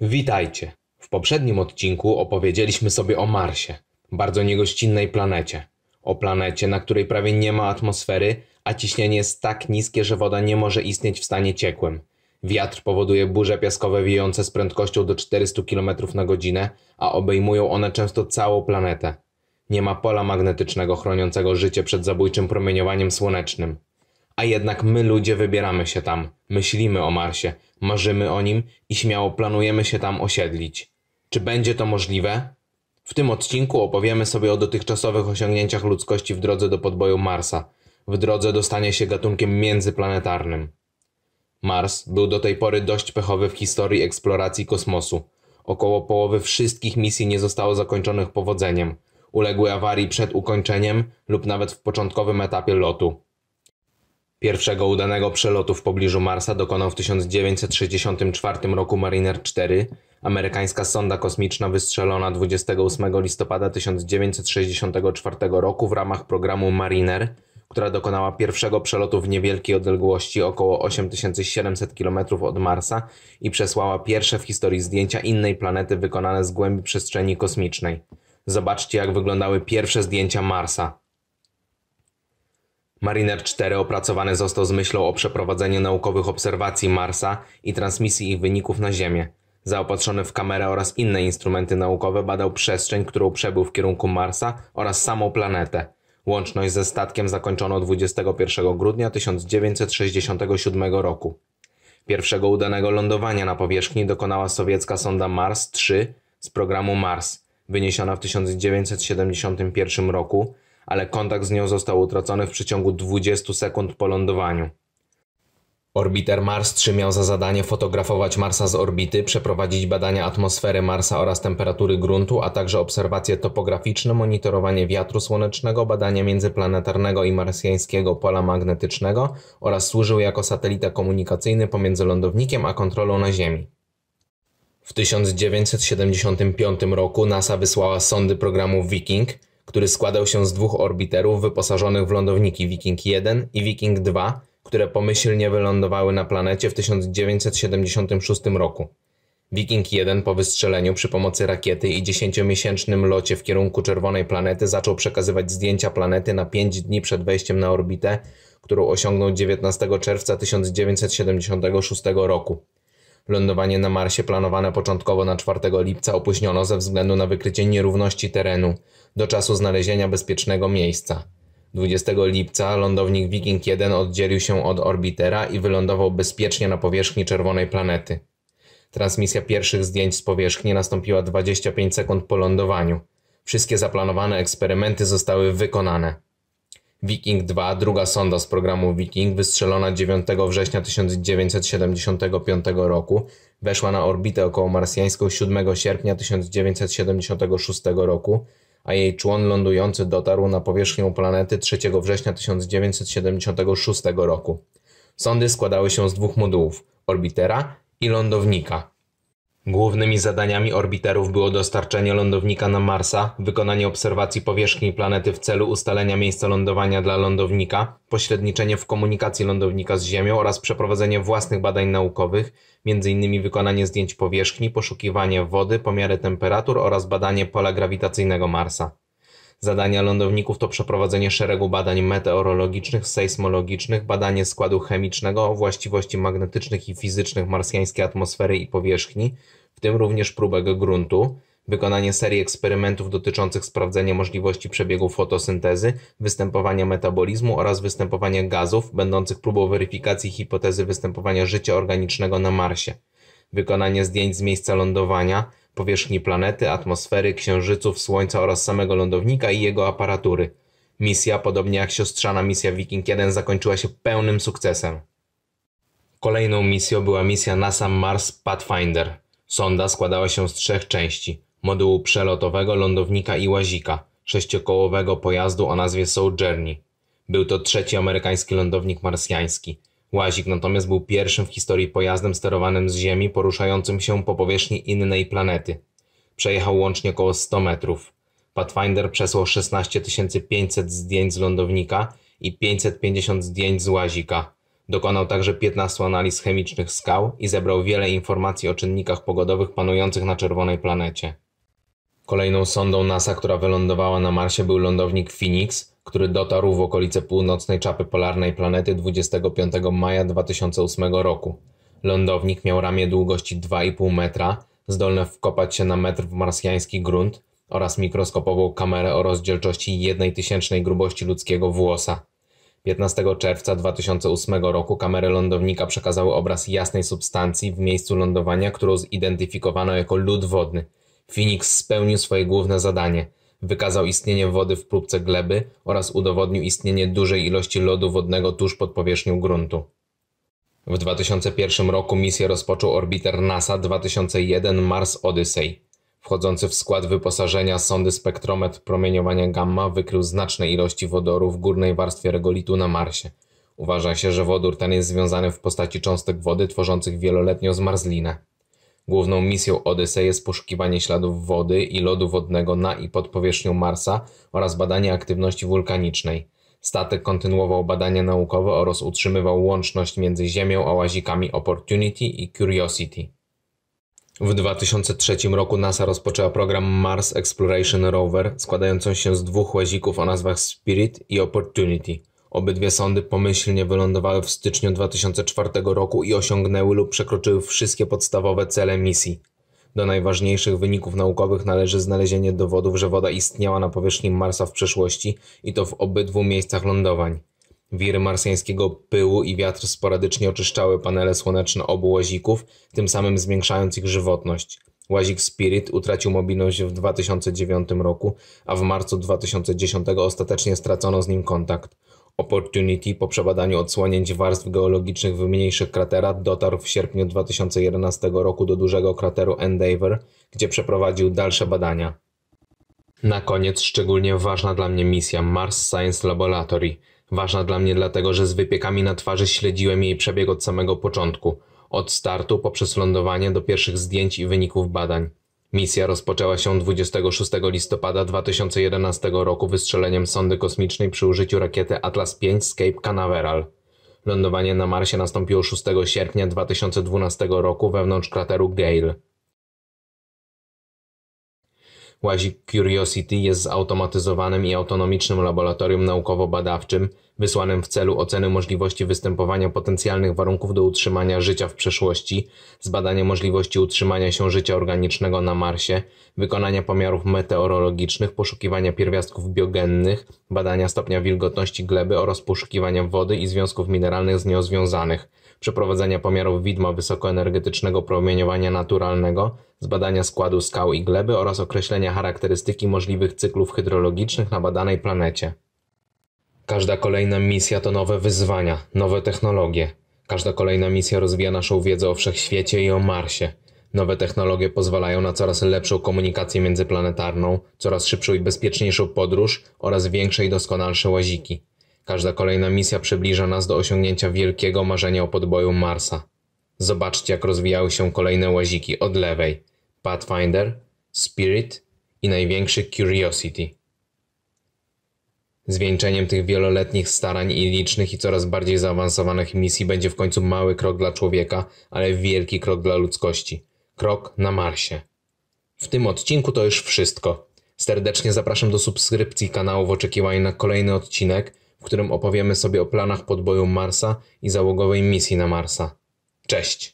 Witajcie! W poprzednim odcinku opowiedzieliśmy sobie o Marsie, bardzo niegościnnej planecie. O planecie, na której prawie nie ma atmosfery, a ciśnienie jest tak niskie, że woda nie może istnieć w stanie ciekłym. Wiatr powoduje burze piaskowe wijące z prędkością do 400 km na godzinę, a obejmują one często całą planetę. Nie ma pola magnetycznego chroniącego życie przed zabójczym promieniowaniem słonecznym. A jednak my ludzie wybieramy się tam, myślimy o Marsie, marzymy o nim i śmiało planujemy się tam osiedlić. Czy będzie to możliwe? W tym odcinku opowiemy sobie o dotychczasowych osiągnięciach ludzkości w drodze do podboju Marsa, w drodze do stania się gatunkiem międzyplanetarnym. Mars był do tej pory dość pechowy w historii eksploracji kosmosu. Około połowy wszystkich misji nie zostało zakończonych powodzeniem, uległy awarii przed ukończeniem lub nawet w początkowym etapie lotu. Pierwszego udanego przelotu w pobliżu Marsa dokonał w 1964 roku Mariner 4, amerykańska sonda kosmiczna wystrzelona 28 listopada 1964 roku w ramach programu Mariner, która dokonała pierwszego przelotu w niewielkiej odległości około 8700 km od Marsa i przesłała pierwsze w historii zdjęcia innej planety wykonane z głębi przestrzeni kosmicznej. Zobaczcie, jak wyglądały pierwsze zdjęcia Marsa. Mariner 4 opracowany został z myślą o przeprowadzeniu naukowych obserwacji Marsa i transmisji ich wyników na Ziemię. Zaopatrzony w kamerę oraz inne instrumenty naukowe badał przestrzeń, którą przebył w kierunku Marsa oraz samą planetę. Łączność ze statkiem zakończono 21 grudnia 1967 roku. Pierwszego udanego lądowania na powierzchni dokonała sowiecka sonda Mars 3 z programu Mars, wyniesiona w 1971 roku ale kontakt z nią został utracony w przeciągu 20 sekund po lądowaniu. Orbiter Mars 3 miał za zadanie fotografować Marsa z orbity, przeprowadzić badania atmosfery Marsa oraz temperatury gruntu, a także obserwacje topograficzne, monitorowanie wiatru słonecznego, badania międzyplanetarnego i marsjańskiego pola magnetycznego oraz służył jako satelita komunikacyjny pomiędzy lądownikiem a kontrolą na Ziemi. W 1975 roku NASA wysłała sondy programu Viking – który składał się z dwóch orbiterów wyposażonych w lądowniki Viking 1 i Viking 2, które pomyślnie wylądowały na planecie w 1976 roku. Viking 1 po wystrzeleniu przy pomocy rakiety i 10-miesięcznym locie w kierunku czerwonej planety zaczął przekazywać zdjęcia planety na 5 dni przed wejściem na orbitę, którą osiągnął 19 czerwca 1976 roku. Lądowanie na Marsie planowane początkowo na 4 lipca opóźniono ze względu na wykrycie nierówności terenu do czasu znalezienia bezpiecznego miejsca. 20 lipca lądownik Viking 1 oddzielił się od orbitera i wylądował bezpiecznie na powierzchni czerwonej planety. Transmisja pierwszych zdjęć z powierzchni nastąpiła 25 sekund po lądowaniu. Wszystkie zaplanowane eksperymenty zostały wykonane. Viking 2, druga sonda z programu Viking, wystrzelona 9 września 1975 roku, weszła na orbitę marsjańską 7 sierpnia 1976 roku, a jej człon lądujący dotarł na powierzchnię planety 3 września 1976 roku. Sondy składały się z dwóch modułów orbitera i lądownika. Głównymi zadaniami orbiterów było dostarczenie lądownika na Marsa, wykonanie obserwacji powierzchni planety w celu ustalenia miejsca lądowania dla lądownika, pośredniczenie w komunikacji lądownika z Ziemią oraz przeprowadzenie własnych badań naukowych, m.in. wykonanie zdjęć powierzchni, poszukiwanie wody, pomiary temperatur oraz badanie pola grawitacyjnego Marsa. Zadania lądowników to przeprowadzenie szeregu badań meteorologicznych, sejsmologicznych, badanie składu chemicznego, właściwości magnetycznych i fizycznych marsjańskiej atmosfery i powierzchni, w tym również próbek gruntu, wykonanie serii eksperymentów dotyczących sprawdzenia możliwości przebiegu fotosyntezy, występowania metabolizmu oraz występowania gazów, będących próbą weryfikacji hipotezy występowania życia organicznego na Marsie, wykonanie zdjęć z miejsca lądowania, powierzchni planety, atmosfery, księżyców, Słońca oraz samego lądownika i jego aparatury. Misja, podobnie jak siostrzana misja Viking 1, zakończyła się pełnym sukcesem. Kolejną misją była misja NASA Mars Pathfinder. Sonda składała się z trzech części: modułu przelotowego, lądownika i łazika, sześciokołowego pojazdu o nazwie Sojourney. Był to trzeci amerykański lądownik marsjański. Łazik natomiast był pierwszym w historii pojazdem sterowanym z Ziemi poruszającym się po powierzchni innej planety. Przejechał łącznie około 100 metrów. Pathfinder przesłał 16 500 zdjęć z lądownika i 550 zdjęć z łazika. Dokonał także 15 analiz chemicznych skał i zebrał wiele informacji o czynnikach pogodowych panujących na czerwonej planecie. Kolejną sondą NASA, która wylądowała na Marsie był lądownik Phoenix – który dotarł w okolice północnej czapy polarnej planety 25 maja 2008 roku. Lądownik miał ramię długości 2,5 metra, zdolne wkopać się na metr w marsjański grunt oraz mikroskopową kamerę o rozdzielczości 1 tysięcznej grubości ludzkiego włosa. 15 czerwca 2008 roku kamery lądownika przekazały obraz jasnej substancji w miejscu lądowania, którą zidentyfikowano jako lód wodny. Phoenix spełnił swoje główne zadanie – Wykazał istnienie wody w próbce gleby oraz udowodnił istnienie dużej ilości lodu wodnego tuż pod powierzchnią gruntu. W 2001 roku misję rozpoczął orbiter NASA 2001 Mars Odyssey. Wchodzący w skład wyposażenia sondy spektrometr promieniowania gamma wykrył znaczne ilości wodoru w górnej warstwie regolitu na Marsie. Uważa się, że wodór ten jest związany w postaci cząstek wody tworzących wieloletnią zmarzlinę. Główną misją Odyssey jest poszukiwanie śladów wody i lodu wodnego na i pod powierzchnią Marsa oraz badanie aktywności wulkanicznej. Statek kontynuował badania naukowe oraz utrzymywał łączność między Ziemią a łazikami Opportunity i Curiosity. W 2003 roku NASA rozpoczęła program Mars Exploration Rover, składający się z dwóch łazików o nazwach Spirit i Opportunity. Obydwie sądy pomyślnie wylądowały w styczniu 2004 roku i osiągnęły lub przekroczyły wszystkie podstawowe cele misji. Do najważniejszych wyników naukowych należy znalezienie dowodów, że woda istniała na powierzchni Marsa w przeszłości i to w obydwu miejscach lądowań. Wiry marsjańskiego pyłu i wiatr sporadycznie oczyszczały panele słoneczne obu łazików, tym samym zwiększając ich żywotność. Łazik Spirit utracił mobilność w 2009 roku, a w marcu 2010 ostatecznie stracono z nim kontakt. Opportunity po przebadaniu odsłonięć warstw geologicznych w mniejszych kraterach dotarł w sierpniu 2011 roku do dużego krateru Endeavour, gdzie przeprowadził dalsze badania. Na koniec szczególnie ważna dla mnie misja Mars Science Laboratory. Ważna dla mnie dlatego, że z wypiekami na twarzy śledziłem jej przebieg od samego początku, od startu poprzez lądowanie do pierwszych zdjęć i wyników badań. Misja rozpoczęła się 26 listopada 2011 roku wystrzeleniem sondy kosmicznej przy użyciu rakiety Atlas V z Cape Canaveral. Lądowanie na Marsie nastąpiło 6 sierpnia 2012 roku wewnątrz krateru Gale. Łazik Curiosity jest zautomatyzowanym i autonomicznym laboratorium naukowo-badawczym wysłanym w celu oceny możliwości występowania potencjalnych warunków do utrzymania życia w przeszłości, zbadania możliwości utrzymania się życia organicznego na Marsie, wykonania pomiarów meteorologicznych, poszukiwania pierwiastków biogennych, badania stopnia wilgotności gleby oraz poszukiwania wody i związków mineralnych z nią związanych, przeprowadzenia pomiarów widma wysokoenergetycznego promieniowania naturalnego, z badania składu skał i gleby oraz określenia charakterystyki możliwych cyklów hydrologicznych na badanej planecie. Każda kolejna misja to nowe wyzwania, nowe technologie. Każda kolejna misja rozwija naszą wiedzę o wszechświecie i o Marsie. Nowe technologie pozwalają na coraz lepszą komunikację międzyplanetarną, coraz szybszą i bezpieczniejszą podróż oraz większe i doskonalsze łaziki. Każda kolejna misja przybliża nas do osiągnięcia wielkiego marzenia o podboju Marsa. Zobaczcie, jak rozwijały się kolejne łaziki od lewej. Pathfinder, Spirit i największy Curiosity. Zwieńczeniem tych wieloletnich starań i licznych i coraz bardziej zaawansowanych misji będzie w końcu mały krok dla człowieka, ale wielki krok dla ludzkości. Krok na Marsie. W tym odcinku to już wszystko. Serdecznie zapraszam do subskrypcji kanału w oczekiwaniu na kolejny odcinek, w którym opowiemy sobie o planach podboju Marsa i załogowej misji na Marsa. Cześć.